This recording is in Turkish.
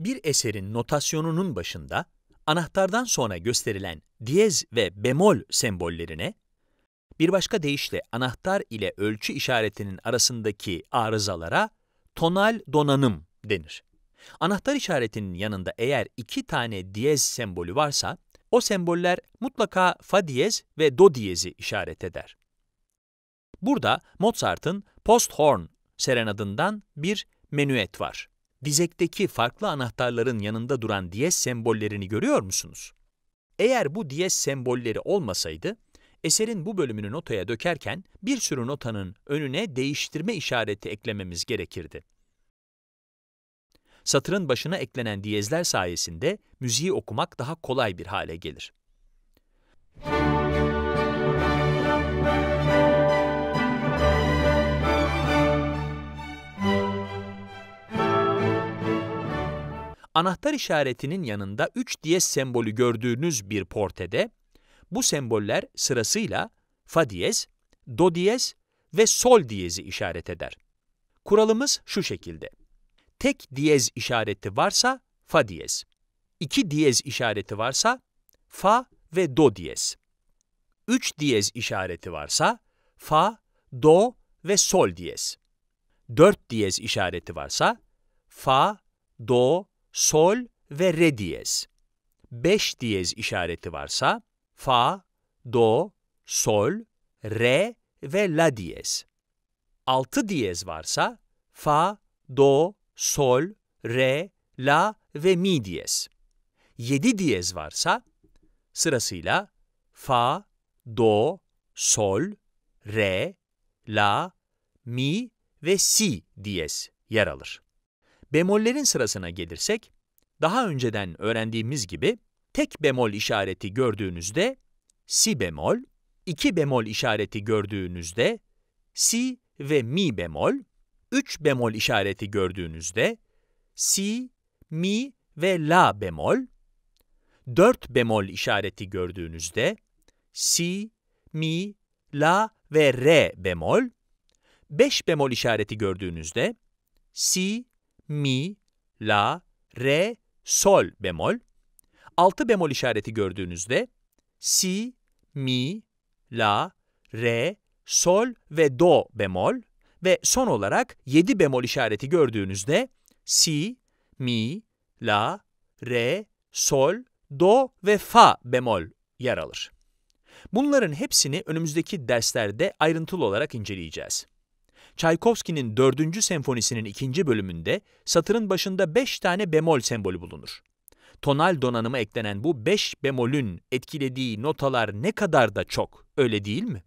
bir eserin notasyonunun başında anahtardan sonra gösterilen diyez ve bemol sembollerine, bir başka deyişle anahtar ile ölçü işaretinin arasındaki arızalara tonal donanım denir. Anahtar işaretinin yanında eğer iki tane diyez sembolü varsa, o semboller mutlaka fa diyez ve do diyezi işaret eder. Burada Mozart'ın Posthorn serenadından bir menüet var dizekteki farklı anahtarların yanında duran diyez sembollerini görüyor musunuz? Eğer bu diyez sembolleri olmasaydı, eserin bu bölümünü notaya dökerken bir sürü notanın önüne değiştirme işareti eklememiz gerekirdi. Satırın başına eklenen diyezler sayesinde müziği okumak daha kolay bir hale gelir. Anahtar işaretinin yanında 3 diyez sembolü gördüğünüz bir portede, bu semboller sırasıyla fa diyez, do diyez ve sol diyezi işaret eder. Kuralımız şu şekilde. Tek diyez işareti varsa fa diyez. İki diyez işareti varsa fa ve do diyez. Üç diyez işareti varsa fa, do ve sol diyez. Dört diyez işareti varsa fa, do sol ve re diyez. Beş diyez işareti varsa fa, do, sol, re ve la diyez. Altı diyez varsa fa, do, sol, re, la ve mi diyez. Yedi diyez varsa sırasıyla fa, do, sol, re, la, mi ve si diyez yer alır. Bemollerin sırasına gelirsek, daha önceden öğrendiğimiz gibi tek bemol işareti gördüğünüzde si bemol, iki bemol işareti gördüğünüzde si ve mi bemol, üç bemol işareti gördüğünüzde si, mi ve la bemol, dört bemol işareti gördüğünüzde si, mi, la ve re bemol, beş bemol işareti gördüğünüzde si, mi, la, re, sol bemol. Altı bemol işareti gördüğünüzde si, mi, la, re, sol ve do bemol ve son olarak yedi bemol işareti gördüğünüzde si, mi, la, re, sol, do ve fa bemol yer alır. Bunların hepsini önümüzdeki derslerde ayrıntılı olarak inceleyeceğiz. Çaykovski'nin 4. senfonisinin 2. bölümünde satırın başında 5 tane bemol sembolü bulunur. Tonal donanımı eklenen bu 5 bemolün etkilediği notalar ne kadar da çok, öyle değil mi?